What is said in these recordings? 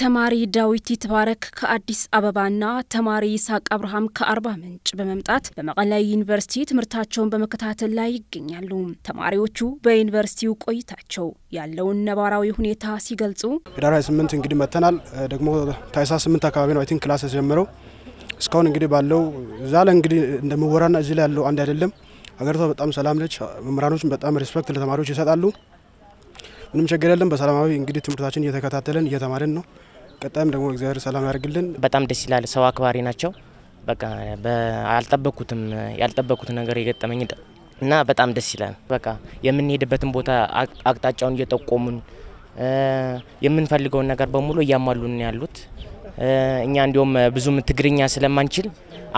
ተማሪ ዳዊት ይትባረክ ከአዲስ አበባና ተማሪ ይስሐቅ አብርሃም ከአርባ ምንጭ በመምጣት በመቀለ ዩኒቨርሲቲ ትምህርታቸውን በመከታተል ላይ ይገኛሉ። ተማሪዎቹ በዩኒቨርሲቲው ቆይታቸው ያለውን ነባራዊ ሁኔታ ሲገልጹ ህዳር 28 እንግዲህ መተናል ደግሞ ታህሳስ 8 አካባቢ ነው ቲንክ ክላስ የተጀመረው እስካሁን እንግዲህ ባለው እዛ ላይ እንግዲህ እንደምወራና እዚህ ላይ ያለው አንድ አይደለም። ሀገሪቷ በጣም ሰላም ነች። መምህራኖችን በጣም ሪስፔክት ለተማሪዎች ይሰጣሉ። ምንም ችግር የለም። በሰላማዊ እንግዲህ ትምህርታችን እየተከታተለን እየተማርን ነው። ቀጣይም ደግሞ እግዚአብሔር ሰላም ያደርግልን። በጣም ደስ ይላል። ሰው አክባሪ ናቸው። በቃ አልጠበኩትም፣ ያልጠበኩት ነገር የገጠመኝ እና በጣም ደስ ይላል። በቃ የምንሄድበትን ቦታ አቅጣጫውን እየጠቆሙን የምንፈልገውን ነገር በሙሉ እያሟሉን ያሉት እኛ እንዲሁም ብዙም ትግርኛ ስለማንችል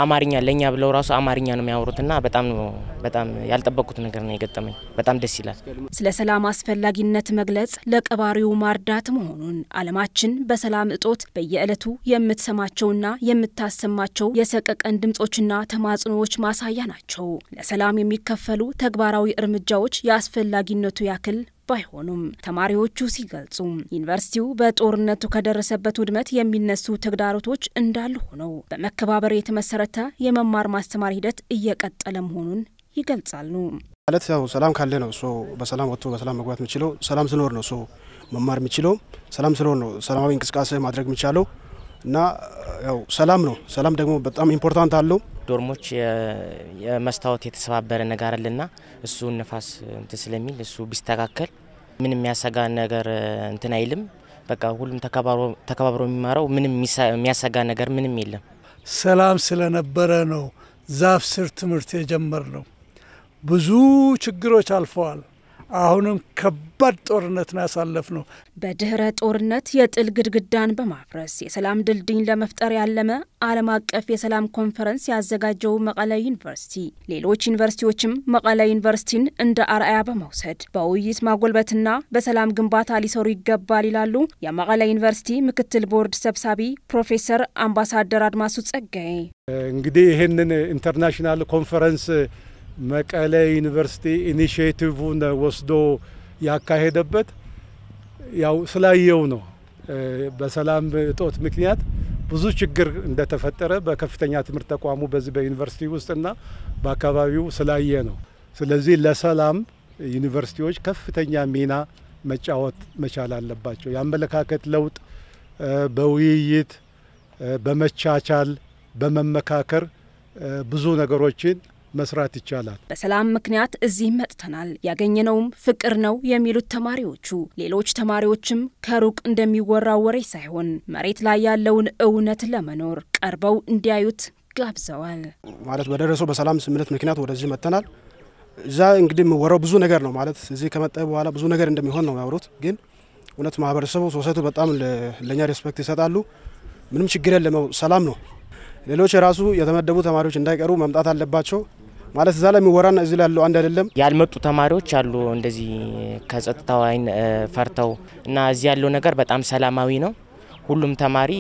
አማርኛ ለእኛ ብለው ራሱ አማርኛ ነው የሚያወሩትና በጣም ነው በጣም ያልጠበቁት ነገር ነው የገጠመኝ። በጣም ደስ ይላል። ስለ ሰላም አስፈላጊነት መግለጽ ለቀባሪው ማርዳት መሆኑን አለማችን በሰላም እጦት በየዕለቱ የምትሰማቸውና የምታሰማቸው የሰቀቀን ድምጾችና ተማጽኖዎች ማሳያ ናቸው። ለሰላም የሚከፈሉ ተግባራዊ እርምጃዎች የአስፈላጊነቱ ያክል ባይሆኑም ተማሪዎቹ ሲገልጹ ዩኒቨርሲቲው በጦርነቱ ከደረሰበት ውድመት የሚነሱ ተግዳሮቶች እንዳሉ ሆነው በመከባበር የተመሰረተ የመማር ማስተማር ሂደት እየቀጠለ መሆኑን ይገልጻሉ። ማለት ያው ሰላም ካለ ነው እሱ በሰላም ወጥቶ በሰላም መግባት የሚችለው፣ ሰላም ስኖር ነው እሱ መማር የሚችለው፣ ሰላም ስኖር ነው ሰላማዊ እንቅስቃሴ ማድረግ የሚቻለው እና ያው ሰላም ነው። ሰላም ደግሞ በጣም ኢምፖርታንት አለው። ዶርሞች የመስታወት የተሰባበረ ነገር አለና እሱ ንፋስ እንትን ስለሚል እሱ ቢስተካከል ምንም የሚያሰጋ ነገር እንትን አይልም። በቃ ሁሉም ተከባብሮ የሚማረው ምንም የሚያሰጋ ነገር ምንም የለም። ሰላም ስለነበረ ነው ዛፍ ስር ትምህርት የጀመር ነው። ብዙ ችግሮች አልፈዋል። አሁንም ከባድ ጦርነትን ያሳለፍ ነው። በድህረ ጦርነት የጥል ግድግዳን በማፍረስ የሰላም ድልድይ ለመፍጠር ያለመ ዓለም አቀፍ የሰላም ኮንፈረንስ ያዘጋጀው መቀለ ዩኒቨርሲቲ ሌሎች ዩኒቨርሲቲዎችም መቀለ ዩኒቨርሲቲን እንደ አርአያ በመውሰድ በውይይት ማጎልበትና በሰላም ግንባታ ሊሰሩ ይገባል ይላሉ የመቀለ ዩኒቨርሲቲ ምክትል ቦርድ ሰብሳቢ ፕሮፌሰር አምባሳደር አድማሱ ጸጋዬ። እንግዲህ ይህንን ኢንተርናሽናል ኮንፈረንስ መቀሌ ዩኒቨርሲቲ ኢኒሽቲቭን ወስዶ ያካሄደበት ያው ስላየው ነው። በሰላም እጦት ምክንያት ብዙ ችግር እንደተፈጠረ በከፍተኛ ትምህርት ተቋሙ በዚህ በዩኒቨርሲቲ ውስጥና በአካባቢው ስላየ ነው። ስለዚህ ለሰላም ዩኒቨርሲቲዎች ከፍተኛ ሚና መጫወት መቻል አለባቸው። የአመለካከት ለውጥ በውይይት በመቻቻል በመመካከር ብዙ ነገሮችን መስራት ይቻላል። በሰላም ምክንያት እዚህ መጥተናል፣ ያገኘነውም ፍቅር ነው የሚሉት ተማሪዎቹ፣ ሌሎች ተማሪዎችም ከሩቅ እንደሚወራ ወሬ ሳይሆን መሬት ላይ ያለውን እውነት ለመኖር ቀርበው እንዲያዩት ጋብዘዋል። ማለት በደረሰው በሰላም ስምምነት ምክንያት ወደዚህ መጥተናል። እዛ እንግዲህ የምወራው ብዙ ነገር ነው ማለት እዚህ ከመጣ በኋላ ብዙ ነገር እንደሚሆን ነው ያወሩት። ግን እውነት ማህበረሰቡ ሶሰቱ በጣም ለእኛ ሬስፔክት ይሰጣሉ። ምንም ችግር የለም፣ ሰላም ነው። ሌሎች የራሱ የተመደቡ ተማሪዎች እንዳይቀሩ መምጣት አለባቸው። ማለት እዛ ላይ የሚወራና እዚህ ላይ ያለው አንድ አይደለም። ያልመጡ ተማሪዎች አሉ እንደዚህ ከጸጥታው አይን ፈርተው እና እዚህ ያለው ነገር በጣም ሰላማዊ ነው። ሁሉም ተማሪ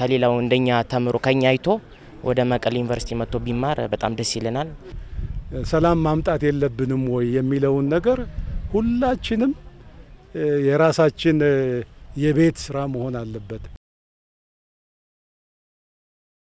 ከሌላው እንደኛ ተምሮ ከኛ አይቶ ወደ መቀሌ ዩኒቨርሲቲ መጥቶ ቢማር በጣም ደስ ይለናል። ሰላም ማምጣት የለብንም ወይ የሚለውን ነገር ሁላችንም የራሳችን የቤት ስራ መሆን አለበት።